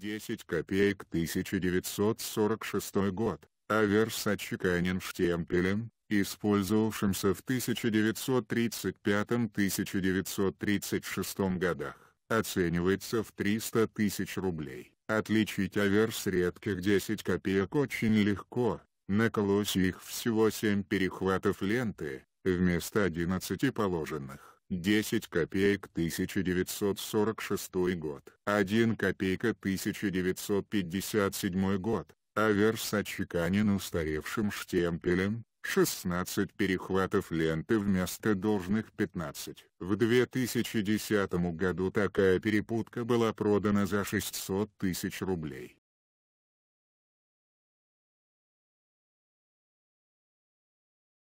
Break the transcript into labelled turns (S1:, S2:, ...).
S1: 10 копеек 1946 год, а верс отчеканен штемпелем, использовавшимся в 1935-1936 годах, оценивается в 300 тысяч рублей. Отличить аверс редких 10 копеек очень легко, на колосе их всего 7 перехватов ленты, вместо 11 положенных. 10 копеек 1946 год, 1 копейка 1957 год, аверс отчеканен устаревшим штемпелем, 16 перехватов ленты вместо должных 15. В 2010 году такая перепутка была продана за 600
S2: тысяч рублей.